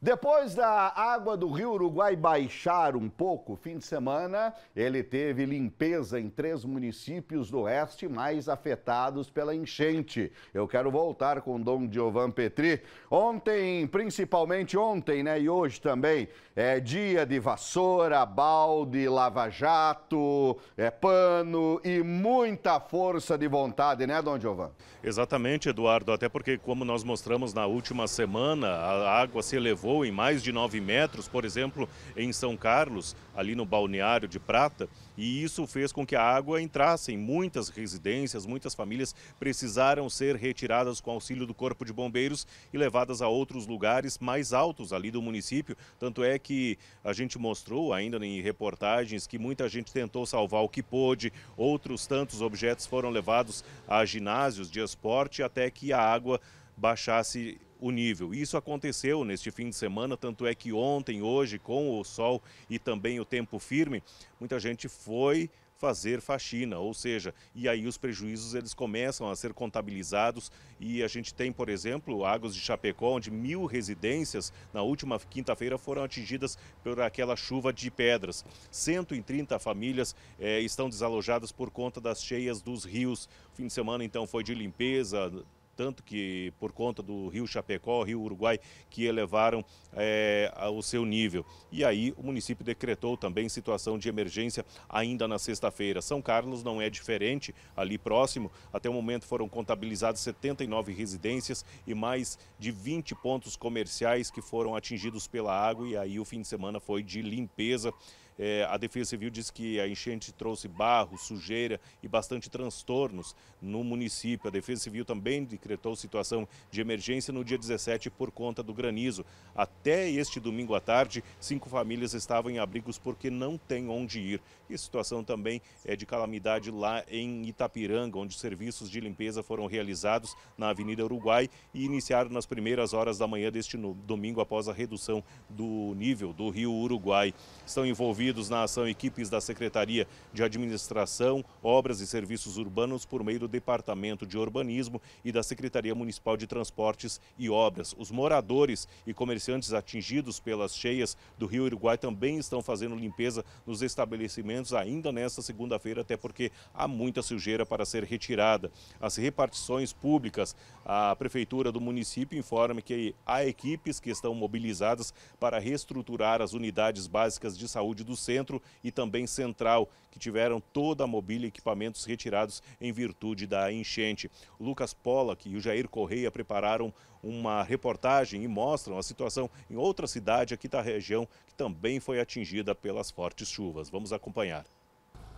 Depois da água do Rio Uruguai baixar um pouco, fim de semana, ele teve limpeza em três municípios do oeste mais afetados pela enchente. Eu quero voltar com o Dom Giovan Petri. Ontem, principalmente ontem, né, e hoje também, é dia de vassoura, balde, lava-jato, é pano e muita força de vontade, né, Dom Giovan? Exatamente, Eduardo, até porque como nós mostramos na última semana, a água se elevou em mais de 9 metros, por exemplo, em São Carlos, ali no balneário de Prata, e isso fez com que a água entrasse em muitas residências, muitas famílias precisaram ser retiradas com auxílio do Corpo de Bombeiros e levadas a outros lugares mais altos ali do município. Tanto é que a gente mostrou ainda em reportagens que muita gente tentou salvar o que pôde, outros tantos objetos foram levados a ginásios de esporte até que a água baixasse o nível. Isso aconteceu neste fim de semana, tanto é que ontem, hoje, com o sol e também o tempo firme, muita gente foi fazer faxina, ou seja, e aí os prejuízos eles começam a ser contabilizados e a gente tem, por exemplo, Águas de Chapecó, onde mil residências na última quinta-feira foram atingidas por aquela chuva de pedras. 130 famílias eh, estão desalojadas por conta das cheias dos rios. O fim de semana então foi de limpeza, tanto que por conta do Rio Chapecó, Rio Uruguai, que elevaram é, o seu nível. E aí o município decretou também situação de emergência ainda na sexta-feira. São Carlos não é diferente, ali próximo, até o momento foram contabilizadas 79 residências e mais de 20 pontos comerciais que foram atingidos pela água e aí o fim de semana foi de limpeza é, a Defesa Civil diz que a enchente trouxe barro, sujeira e bastante transtornos no município. A Defesa Civil também decretou situação de emergência no dia 17 por conta do granizo. Até este domingo à tarde, cinco famílias estavam em abrigos porque não têm onde ir. E a situação também é de calamidade lá em Itapiranga, onde serviços de limpeza foram realizados na Avenida Uruguai e iniciaram nas primeiras horas da manhã deste domingo após a redução do nível do rio Uruguai. Estão envolvidos envolvidos na ação equipes da Secretaria de Administração, Obras e Serviços Urbanos por meio do Departamento de Urbanismo e da Secretaria Municipal de Transportes e Obras. Os moradores e comerciantes atingidos pelas cheias do Rio Uruguai também estão fazendo limpeza nos estabelecimentos ainda nesta segunda-feira, até porque há muita sujeira para ser retirada. As repartições públicas, a Prefeitura do município informa que há equipes que estão mobilizadas para reestruturar as unidades básicas de saúde do centro e também central, que tiveram toda a mobília e equipamentos retirados em virtude da enchente. O Lucas Pollack e o Jair Correia prepararam uma reportagem e mostram a situação em outra cidade aqui da região que também foi atingida pelas fortes chuvas. Vamos acompanhar.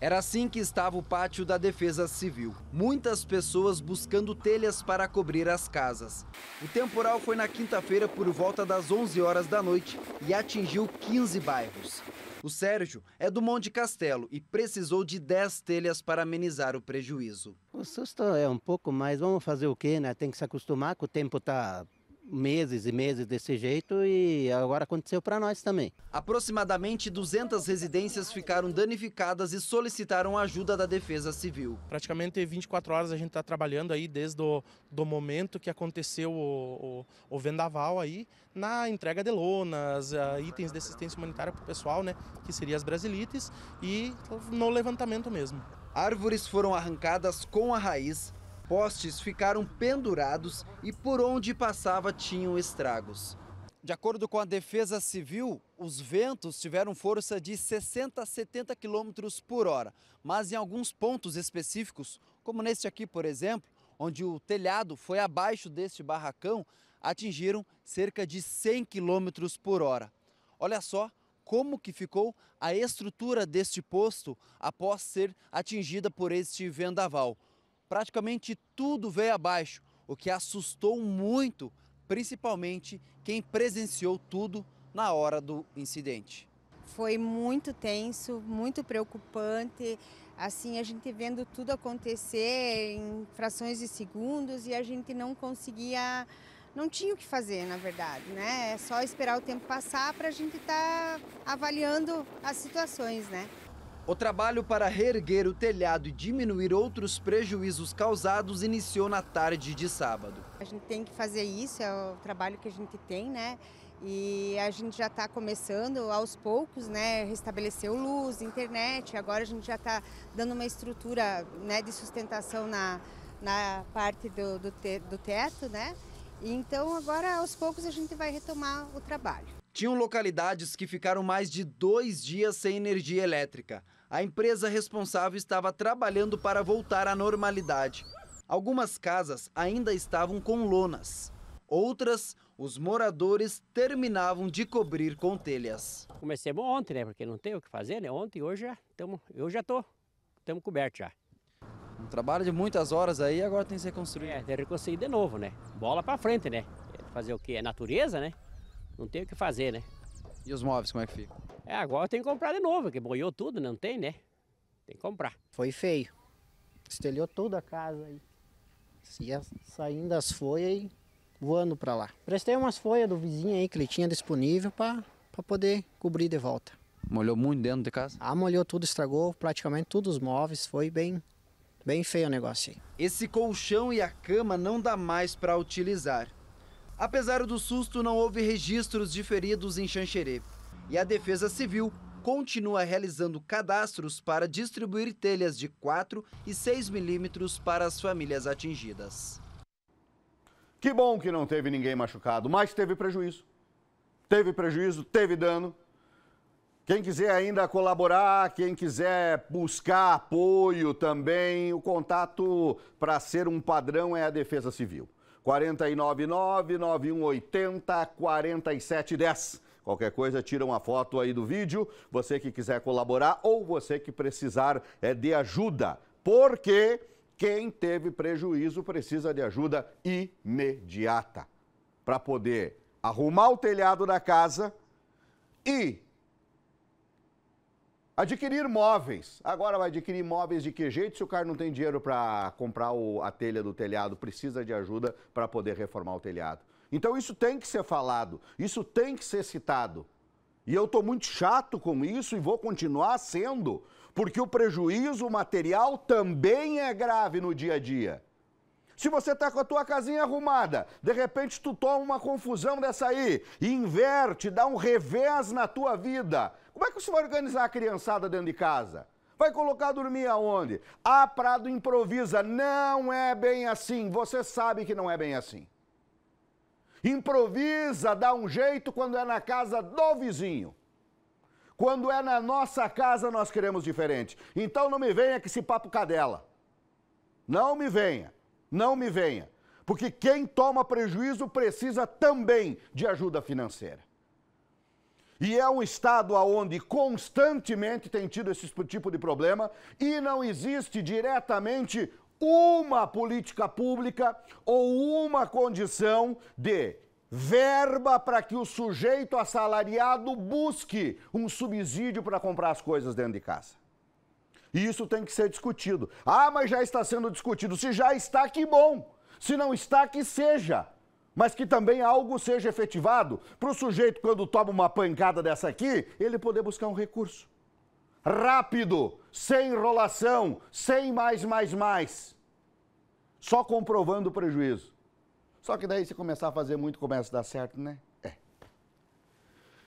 Era assim que estava o pátio da Defesa Civil. Muitas pessoas buscando telhas para cobrir as casas. O temporal foi na quinta-feira por volta das 11 horas da noite e atingiu 15 bairros. O Sérgio é do Monte Castelo e precisou de 10 telhas para amenizar o prejuízo. O susto é um pouco, mas vamos fazer o quê, né? Tem que se acostumar que o tempo está meses e meses desse jeito e agora aconteceu para nós também. Aproximadamente 200 residências ficaram danificadas e solicitaram ajuda da Defesa Civil. Praticamente 24 horas a gente está trabalhando aí desde o do momento que aconteceu o, o, o vendaval aí na entrega de lonas, eh, itens de assistência humanitária para o pessoal, né, que seria as brasilites e no levantamento mesmo. Árvores foram arrancadas com a raiz Postes ficaram pendurados e por onde passava tinham estragos. De acordo com a Defesa Civil, os ventos tiveram força de 60 a 70 km por hora, mas em alguns pontos específicos, como neste aqui, por exemplo, onde o telhado foi abaixo deste barracão, atingiram cerca de 100 km por hora. Olha só como que ficou a estrutura deste posto após ser atingida por este vendaval praticamente tudo veio abaixo, o que assustou muito, principalmente quem presenciou tudo na hora do incidente. Foi muito tenso, muito preocupante. Assim, a gente vendo tudo acontecer em frações de segundos e a gente não conseguia, não tinha o que fazer, na verdade, né? É só esperar o tempo passar para a gente estar tá avaliando as situações, né? O trabalho para reerguer o telhado e diminuir outros prejuízos causados iniciou na tarde de sábado. A gente tem que fazer isso, é o trabalho que a gente tem, né? E a gente já está começando aos poucos, né? Restabeleceu luz, internet, agora a gente já está dando uma estrutura né, de sustentação na, na parte do, do, te, do teto, né? E então agora aos poucos a gente vai retomar o trabalho. Tinham localidades que ficaram mais de dois dias sem energia elétrica a empresa responsável estava trabalhando para voltar à normalidade. Algumas casas ainda estavam com lonas, outras, os moradores terminavam de cobrir com telhas. Comecei ontem, né? Porque não tem o que fazer, né? Ontem e hoje já estamos, eu já estou, estamos cobertos já. Um trabalho de muitas horas aí, agora tem que ser construído. É, tem que reconstruir de novo, né? Bola para frente, né? Fazer o que? É natureza, né? Não tem o que fazer, né? E os móveis, como é que ficam? É, agora tem que comprar de novo, que boiou tudo, não tem, né? Tem que comprar. Foi feio. Estelhou toda a casa aí. Ia saindo as folhas e voando para lá. Prestei umas folhas do vizinho aí que ele tinha disponível para poder cobrir de volta. Molhou muito dentro de casa? Ah, molhou tudo, estragou praticamente todos os móveis, foi bem bem feio o negócio aí. Esse colchão e a cama não dá mais para utilizar. Apesar do susto, não houve registros de feridos em Xanxerê. E a Defesa Civil continua realizando cadastros para distribuir telhas de 4 e 6 milímetros para as famílias atingidas. Que bom que não teve ninguém machucado, mas teve prejuízo. Teve prejuízo, teve dano. Quem quiser ainda colaborar, quem quiser buscar apoio também, o contato para ser um padrão é a Defesa Civil. 499 9180 4710. Qualquer coisa, tira uma foto aí do vídeo, você que quiser colaborar ou você que precisar é, de ajuda. Porque quem teve prejuízo precisa de ajuda imediata para poder arrumar o telhado da casa e adquirir móveis. Agora vai adquirir móveis de que jeito se o cara não tem dinheiro para comprar o, a telha do telhado, precisa de ajuda para poder reformar o telhado. Então isso tem que ser falado, isso tem que ser citado. E eu estou muito chato com isso e vou continuar sendo, porque o prejuízo material também é grave no dia a dia. Se você está com a tua casinha arrumada, de repente tu toma uma confusão dessa aí, inverte, dá um revés na tua vida. Como é que você vai organizar a criançada dentro de casa? Vai colocar a dormir aonde? Ah, Prado improvisa. Não é bem assim. Você sabe que não é bem assim improvisa, dá um jeito quando é na casa do vizinho. Quando é na nossa casa, nós queremos diferente. Então não me venha que esse papo cadela. Não me venha. Não me venha. Porque quem toma prejuízo precisa também de ajuda financeira. E é um estado onde constantemente tem tido esse tipo de problema e não existe diretamente uma política pública ou uma condição de verba para que o sujeito assalariado busque um subsídio para comprar as coisas dentro de casa. E isso tem que ser discutido. Ah, mas já está sendo discutido. Se já está, que bom. Se não está, que seja. Mas que também algo seja efetivado para o sujeito, quando toma uma pancada dessa aqui, ele poder buscar um recurso rápido, sem enrolação, sem mais, mais, mais. Só comprovando o prejuízo. Só que daí, se começar a fazer muito, começa a dar certo, né?